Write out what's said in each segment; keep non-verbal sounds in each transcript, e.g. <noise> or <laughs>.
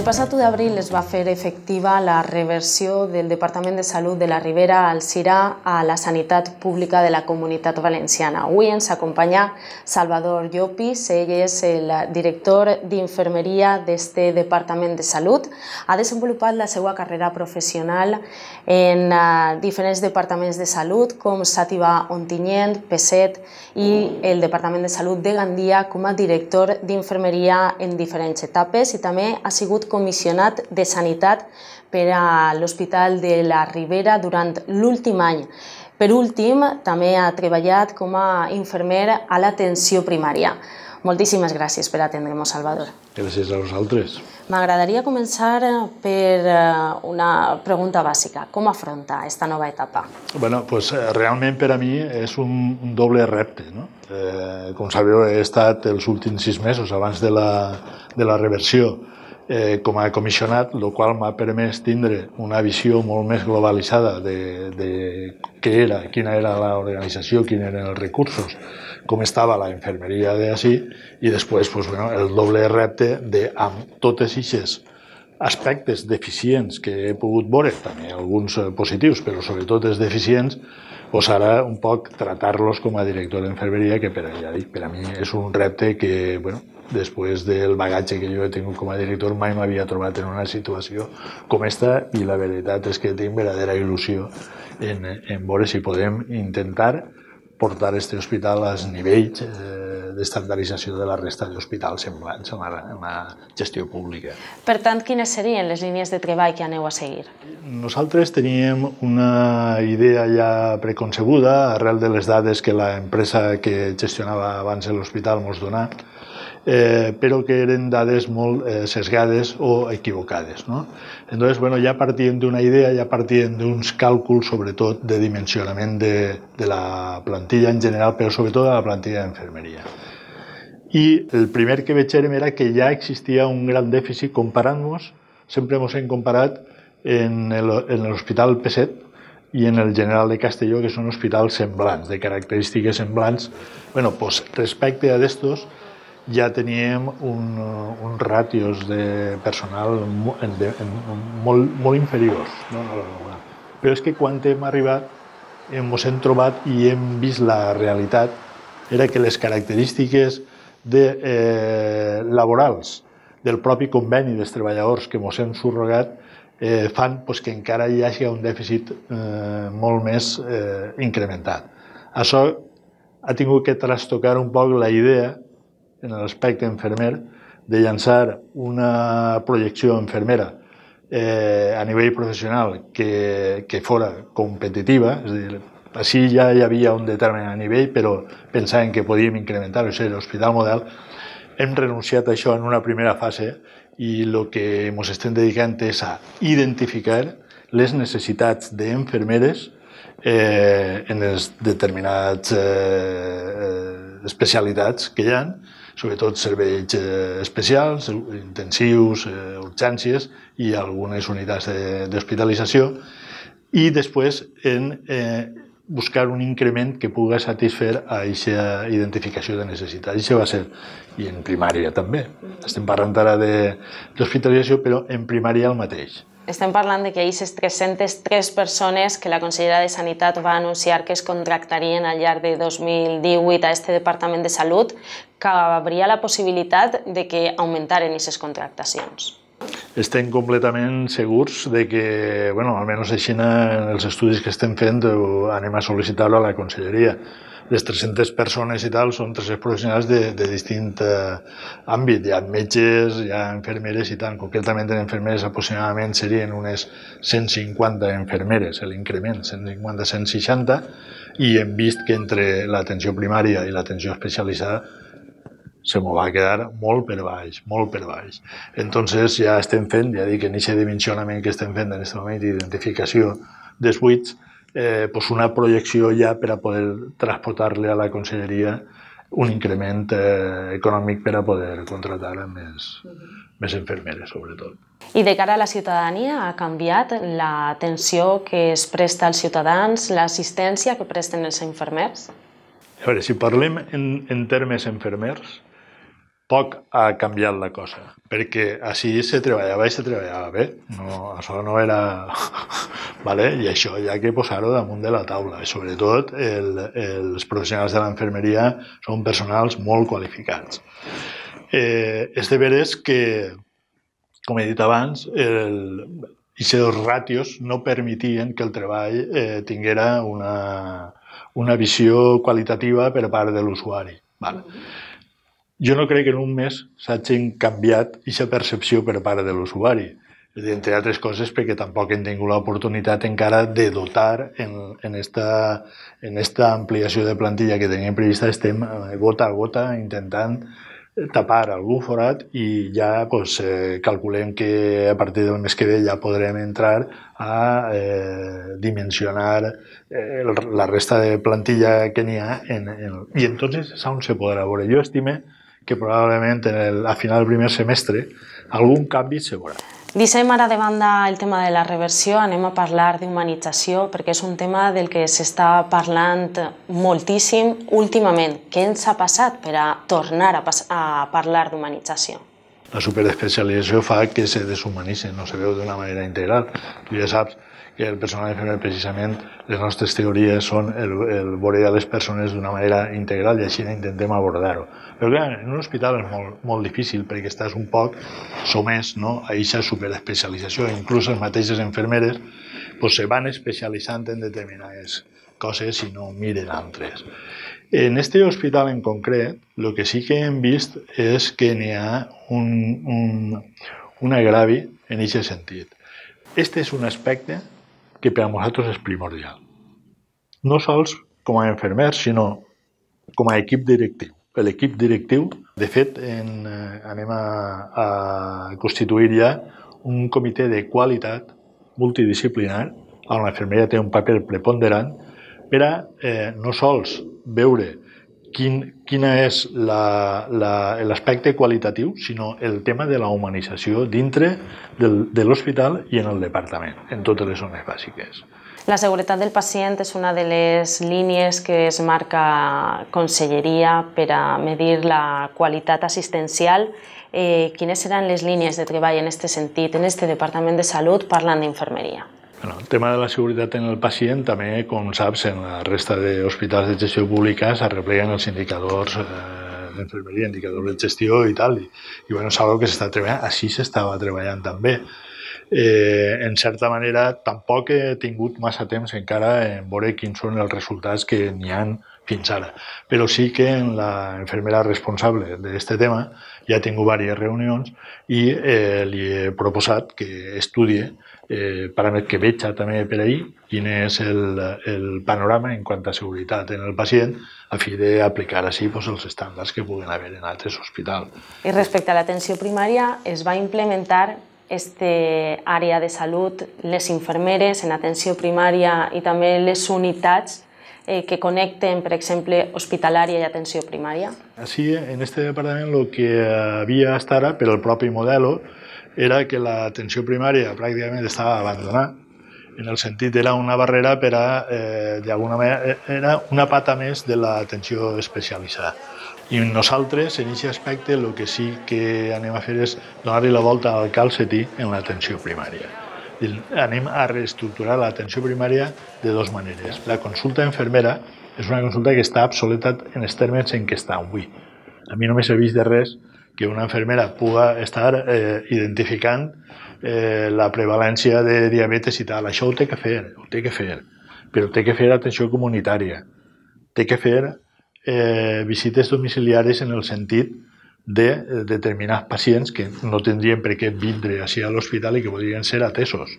El passat 1 d'abril es va fer efectiva la reversió del Departament de Salut de la Ribera al Sirà a la sanitat pública de la Comunitat Valenciana. Avui ens acompanya Salvador Llopis, ell és el director d'infermeria d'este Departament de Salut. Ha desenvolupat la seva carrera professional en ah, diferents departaments de salut com Sativa Ontinyent, Peset i el Departament de Salut de Gandia com a director d'infermeria en diferents etapes i també ha sigut comissionat de Sanitat per a l'Hospital de la Ribera durant l'últim any. Per últim, també ha treballat com a infermer a l'atenció primària. Moltíssimes gràcies per atendre'm, Salvador. Gràcies a vosaltres. M'agradaria començar eh, per eh, una pregunta bàsica. Com afronta aquesta nova etapa? bueno, pues, eh, realment per a mi és un, un doble repte. No? Eh, com sabeu, he estat els últims sis mesos abans de la, de la reversió eh, com a comissionat, el qual m'ha permès tindre una visió molt més globalitzada de, de què era, quina era l'organització, quins eren els recursos, com estava la infermeria d'ací i després pues, bueno, el doble repte de amb totes aquestes aspectes deficients que he pogut veure, també alguns eh, positius, però sobretot els deficients, pues ara un poc tratar-los com a director d'infermeria, que per, ja dic, per a mi és un repte que bueno, després del bagatge que jo he tingut com a director, mai m'havia trobat en una situació com esta i la veritat és que tinc verdadera il·lusió en, en veure si podem intentar portar este hospital als nivells eh, d'estandardització de la resta d'hospitals semblants en la, en la gestió pública. Per tant, quines serien les línies de treball que aneu a seguir? Nosaltres teníem una idea ja preconcebuda arrel de les dades que l'empresa que gestionava abans l'hospital ens donava eh, però que eren dades molt eh, sesgades o equivocades. No? Entonces, bueno, ja partien d'una idea, ja partien d'uns càlculs, sobretot, de dimensionament de, de la plantilla en general, però sobretot de la plantilla d'infermeria. I el primer que veig era que ja existia un gran dèficit comparant-nos, sempre ens hem comparat en l'Hospital Peset i en el General de Castelló, que són hospitals semblants, de característiques semblants. bueno, pues, respecte a d'estos, ja teníem un, eh, un ràtios de personal de, molt, molt inferiors. No? Però és que quan hem arribat ens eh, hem trobat i hem vist la realitat era que les característiques de, eh, laborals del propi conveni dels treballadors que ens hem subrogat eh, fan pues, que encara hi hagi un dèficit eh, molt més eh, incrementat. Això ha tingut que trastocar un poc la idea en l'aspecte enfermer, de llançar una projecció enfermera eh, a nivell professional que, que fora competitiva, és a dir, així ja hi havia un determinat nivell, però pensaven que podíem incrementar, o sigui, l'Hospital Model, hem renunciat a això en una primera fase i el que ens estem dedicant és a identificar les necessitats d'enfermeres eh, en els determinats eh, eh, especialitats que hi ha sobretot serveis eh, especials, eh, intensius, eh, urgències i algunes unitats d'hospitalització, i després en buscar un increment que pugui satisfer a aquesta identificació de necessitats. Això va ser, i en primària també. Estem parlant ara d'hospitalització, però en primària el mateix. Estem parlant de que aquestes 303 persones que la consellera de Sanitat va anunciar que es contractarien al llarg de 2018 a este Departament de Salut, que hauria la possibilitat de que augmentaren aquestes contractacions estem completament segurs de que, bueno, almenys així en els estudis que estem fent, anem a sol·licitar-lo a la conselleria les 300 persones i tal són 300 professionals de, de distint eh, àmbit. Hi ha metges, hi ha enfermeres i tant. Concretament en enfermeres aproximadament serien unes 150 enfermeres, l'increment, 150-160, i hem vist que entre l'atenció primària i l'atenció especialitzada se m'ho va quedar molt per baix, molt per baix. Entonces ja estem fent, ja dic, en aquest dimensionament que estem fent en aquest moment d'identificació dels buits, eh, pues una projecció ja per a poder transportar-li a la conselleria un increment eh, econòmic per a poder contratar més, més infermeres, sobretot. I de cara a la ciutadania ha canviat l'atenció que es presta als ciutadans, l'assistència que presten els infermers? A veure, si parlem en, en termes infermers, poc ha canviat la cosa, perquè així se treballava i se treballava bé, no, això no era... <laughs> vale? I això hi ha que posar-ho damunt de la taula, i sobretot el, els professionals de l'enfermeria són personals molt qualificats. Eh, és de veres que, com he dit abans, el, i els ràtios no permetien que el treball eh, tinguera una, una visió qualitativa per part de l'usuari. Vale? Mm jo no crec que en un mes s'hagin canviat aquesta percepció per part de l'usuari. Entre altres coses perquè tampoc hem tingut l'oportunitat encara de dotar en, en, esta, en esta ampliació de plantilla que teníem prevista. Estem eh, gota a gota intentant tapar algun forat i ja pues, eh, calculem que a partir del mes que ve ja podrem entrar a eh, dimensionar eh, la resta de plantilla que n'hi ha en, en, i entonces és on se podrà veure. Jo estime que probablement en el, a final del primer semestre algun canvi se veurà. Deixem ara de banda el tema de la reversió, anem a parlar d'humanització perquè és un tema del que s'està parlant moltíssim últimament. Què ens ha passat per a tornar a, a parlar d'humanització? La superespecialització fa que se deshumanitzi, no se veu d'una manera integral. Tu ja saps que el personal infermer, precisament, les nostres teories són el, el veure a les persones d'una manera integral i així intentem abordar-ho. Però clar, en un hospital és molt, molt difícil perquè estàs un poc somès no? a aquesta superespecialització. Inclús les mateixes infermeres pues, se van especialitzant en determinades coses i no miren altres. En este hospital en concret, el que sí que hem vist és que n'hi ha un, un, un agravi en aquest sentit. Este és un aspecte que per a nosaltres és primordial. No sols com a infermers, sinó com a equip directiu l'equip directiu. De fet, en, eh, anem a, a constituir ja un comitè de qualitat multidisciplinar on la té un paper preponderant per a eh, no sols veure quin, quina és l'aspecte la, la, qualitatiu, sinó el tema de la humanització dintre del, de l'hospital i en el departament, en totes les zones bàsiques. La seguretat del pacient és una de les línies que es marca Conselleria per a medir la qualitat assistencial. Eh, quines seran les línies de treball en aquest sentit, en aquest Departament de Salut, parlant d'infermeria? Bueno, el tema de la seguretat en el pacient també, com saps, en la resta d'hospitals de gestió pública s'arrepleguen els indicadors eh, d'infermeria, indicadors de gestió i tal, i, i bueno, és una que s'està treballant, així s'estava treballant també eh, en certa manera, tampoc he tingut massa temps encara en veure quins són els resultats que n'hi han fins ara. Però sí que en la infermera responsable d'aquest tema ja he tingut diverses reunions i eh, li he proposat que estudie, eh, més que veig també per ahir, quin és el, el panorama en quant a seguretat en el pacient a fi d'aplicar així doncs, els estàndards que puguen haver en altres hospitals. I respecte a l'atenció primària, es va implementar este àrea de salut, les infermeres en atenció primària i també les unitats eh, que conecten, per exemple, hospitalària i atenció primària? Así, en este departamento lo que había hasta ahora, pero el propio modelo, era que la atenció primària pràcticament estava abandonada en el sentit era una barrera per a, eh, d'alguna manera, era una pata més de l'atenció especialitzada. I nosaltres, en aquest aspecte, el que sí que anem a fer és donar-li la volta al calcetí en l'atenció primària. Anem a reestructurar l'atenció primària de dues maneres. La consulta infermera és una consulta que està obsoleta en els termes en què està avui. A mi no m'he servit de res que una infermera puga estar eh, identificant eh, la prevalència de diabetes i tal. Això ho té que fer, ho té que fer. Però té que fer atenció comunitària. Té que fer eh, visites domiciliaris en el sentit de eh, determinats pacients que no tindrien per què vindre així a l'hospital i que podrien ser atesos.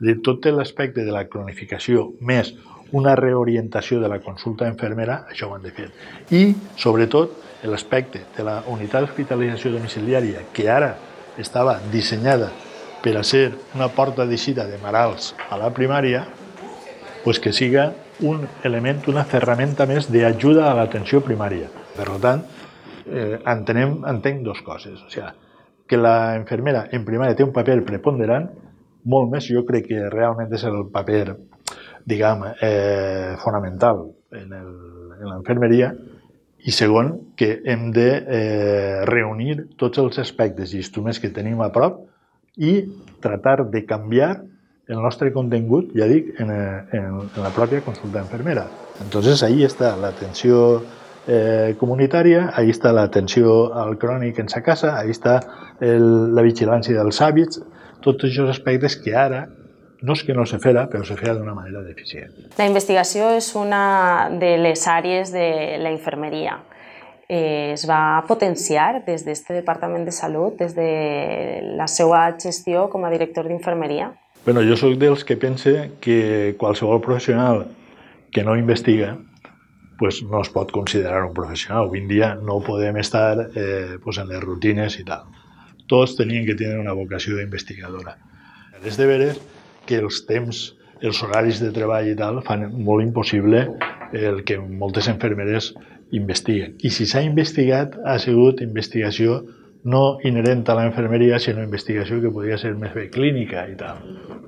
De tot l'aspecte de la cronificació més una reorientació de la consulta infermera, això ho han de fer. I, sobretot, l'aspecte de la unitat d'hospitalització domiciliària, que ara estava dissenyada per a ser una porta d'eixida de marals a la primària, pues que siga un element, una ferramenta més d'ajuda a l'atenció primària. Per tant, eh, entenem, entenc dues coses. O sigui, que la infermera en primària té un paper preponderant, molt més, jo crec que realment és el paper, diguem, eh, fonamental en l'enfermeria, i segon, que hem de eh, reunir tots els aspectes i instruments que tenim a prop i tratar de canviar el nostre contingut, ja dic, en, en, en la pròpia consulta infermera. Entonces, ahí està l'atenció eh, comunitària, ahí està l'atenció al crònic en sa casa, ahí està el, la vigilància dels hàbits, tots aquests aspectes que ara no és que no se fera, però se fera d'una manera deficient. La investigació és una de les àrees de la infermeria eh, es va potenciar des d'aquest Departament de Salut, des de la seva gestió com a director d'infermeria bueno, jo sóc dels que pense que qualsevol professional que no investiga pues no es pot considerar un professional. Avui dia no podem estar eh, pues en les rutines i tal. Tots tenien que tenir una vocació d'investigadora. És de veres que els temps, els horaris de treball i tal fan molt impossible el que moltes infermeres investiguen. I si s'ha investigat, ha sigut investigació no inherent a la infermeria, sinó investigació que podria ser més bé clínica i tal,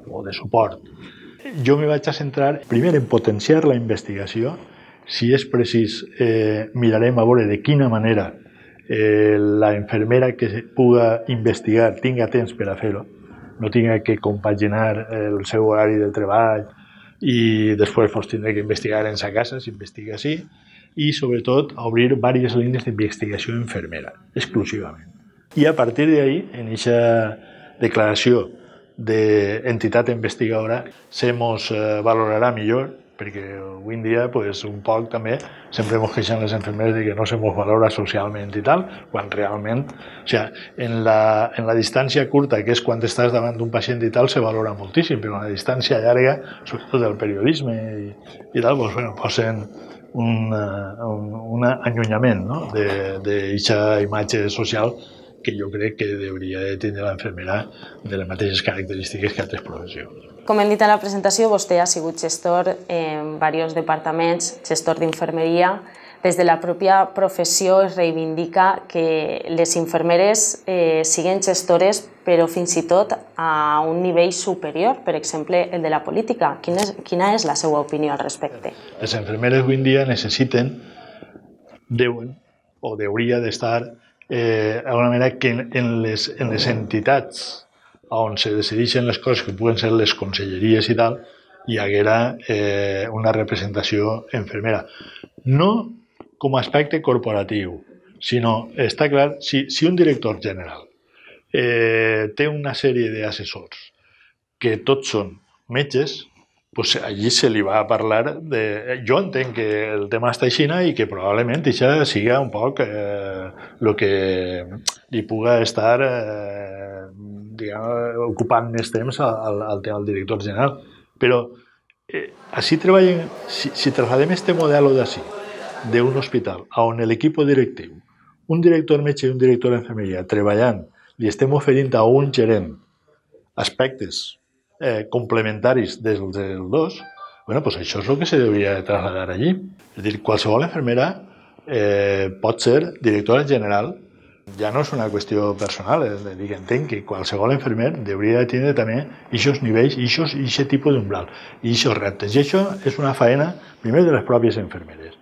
o de suport. Jo me vaig a centrar primer en potenciar la investigació, si és precís eh, mirarem a veure de quina manera eh, la infermera que puga investigar tinga temps per a fer-ho, no tinga que compaginar eh, el seu horari de treball i després pues, tindre que investigar en sa casa, si investiga així, i sobretot obrir diverses línies d'investigació infermera, exclusivament. I a partir d'ahir, en aquesta declaració d'entitat investigadora, se mos eh, valorarà millor perquè avui en dia pues, un poc també sempre ens queixen les enfermeres de que no se mos valora socialment i tal, quan realment, o sigui, en la, en la distància curta, que és quan estàs davant d'un pacient i tal, se valora moltíssim, però en la distància llarga, sobretot el periodisme i, tal, pues, bueno, posen un, eh, un, un allunyament no? d'aquesta imatge social que jo crec que hauria de tenir l'enfermera de les mateixes característiques que altres professions. Com hem dit a la presentació, vostè ha sigut gestor en diversos departaments, gestor d'infermeria. Des de la pròpia professió es reivindica que les infermeres eh, siguin gestores, però fins i tot a un nivell superior, per exemple, el de la política. Quina és, quina és la seva opinió al respecte? Les infermeres avui en dia necessiten, deuen o hauria d'estar eh, d'alguna manera que en, en, les, en les entitats on se decideixen les coses que puguen ser les conselleries i tal, hi haguera eh, una representació enfermera. No com a aspecte corporatiu, sinó, està clar, si, si un director general eh, té una sèrie d'assessors que tots són metges, pues allí se li va a parlar de... Jo entenc que el tema està així i que probablement això siga un poc eh, que li puga estar eh, diguem, ocupant més temps al, al, al director general. Però eh, així treballen, si, si treballem este model d'ací, d'un hospital, on l'equip directiu, un director metge i un director d'enfermeria treballant, li estem oferint a un gerent aspectes eh, complementaris des del 2, bueno, pues això és el que se devia traslladar allí. És dir, qualsevol enfermera eh, pot ser directora general ja no és una qüestió personal, és a dir, entenc que qualsevol enfermer hauria de tenir també aquests nivells, aquests, aquest tipus d'umbral, aquests reptes. I això és una faena, primer, de les pròpies enfermeres,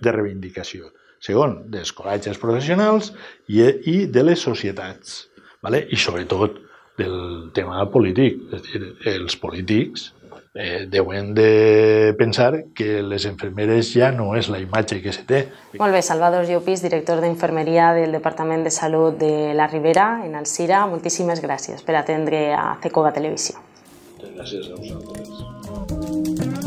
de reivindicació. Segon, dels col·legis professionals i, i de les societats. Vale? I sobretot, del tema polític. És dir, els polítics eh, deuen de pensar que les enfermeres ja no és la imatge que se té. Molt bé, Salvador Llopis, director d'Infermeria del Departament de Salut de la Ribera, en Alcira. Moltíssimes gràcies per atendre a CECOBA Televisió. Gràcies a vosaltres.